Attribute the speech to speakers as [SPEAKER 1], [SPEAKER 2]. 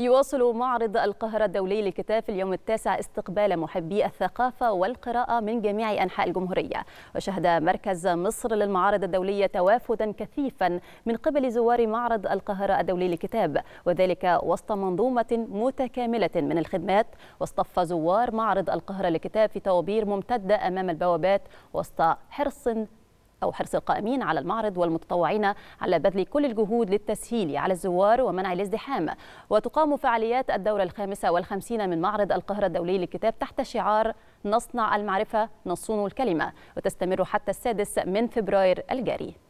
[SPEAKER 1] يواصل معرض القاهرة الدولي للكتاب في اليوم التاسع استقبال محبي الثقافة والقراءة من جميع أنحاء الجمهورية وشهد مركز مصر للمعارض الدولية توافدا كثيفا من قبل زوار معرض القاهرة الدولي للكتاب وذلك وسط منظومة متكاملة من الخدمات واصطف زوار معرض القاهرة للكتاب في طوابير ممتدة أمام البوابات وسط حرص أو حرص القائمين على المعرض والمتطوعين على بذل كل الجهود للتسهيل على الزوار ومنع الازدحام وتقام فعاليات الدورة الخامسة والخمسين من معرض القاهرة الدولي للكتاب تحت شعار نصنع المعرفة نصون الكلمة وتستمر حتى السادس من فبراير الجاري